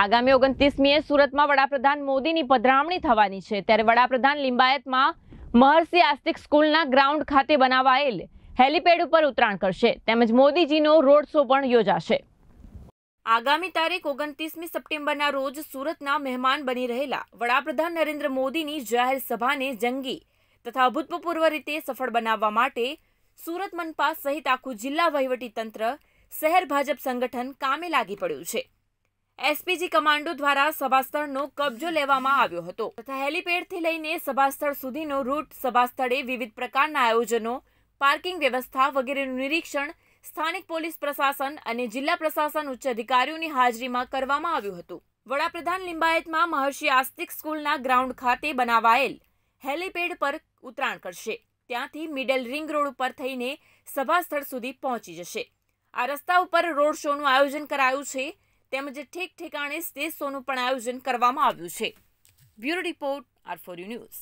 આગામી ઓગણત્રીસમીએ સુરતમાં વડાપ્રધાન મોદીની પધરામણી થવાની છે ત્યારે વડાપ્રધાન લિંબાયતમાં મહર્ષિ આસ્તિક સ્કૂલના ગ્રાઉન્ડ ખાતે બનાવાયેલ હેલીપેડ ઉપર ઉતરાણ કરશે તેમજ મોદીજીનો રોડ શો પણ યોજાશે આગામી તારીખ ઓગણત્રીસમી સપ્ટેમ્બરના રોજ સુરતના મહેમાન બની રહેલા વડાપ્રધાન નરેન્દ્ર મોદીની જાહેર સભાને જંગી તથા અભૂતપૂર્વ રીતે સફળ બનાવવા માટે સુરત મનપા સહિત આખું જિલ્લા વહીવટી તંત્ર શહેર ભાજપ સંગઠન કામે લાગી પડ્યું છે એસપીજી કમાન્ડો દ્વારા સભાસ્થળનો કબજો લેવામાં આવ્યો હતો તથા હેલીપેડથી લઈને સભાસ્થળ સુધીનો રૂટ સભાસ્થળે વિવિધ પ્રકારના આયોજનો પાર્કિંગ વ્યવસ્થા વગેરેનું નિરીક્ષણ સ્થાનિક પોલીસ પ્રશાસન અને જિલ્લા પ્રશાસન ઉચ્ચ અધિકારીઓની હાજરીમાં કરવામાં આવ્યું હતું વડાપ્રધાન લિંબાયતમાં મહર્ષિ આસ્તિક સ્કૂલના ગ્રાઉન્ડ ખાતે બનાવાયેલ હેલીપેડ પર ઉતરાણ કરશે ત્યાંથી મિડલ રિંગ રોડ ઉપર થઈને સભાસ્થળ સુધી પહોંચી જશે આ રસ્તા ઉપર રોડ શોનું આયોજન કરાયું છે તેમજ ઠેક ઠેકાણે સ્ટેજ શોનું પણ આયોજન કરવામાં આવ્યું છે bureau report R four U news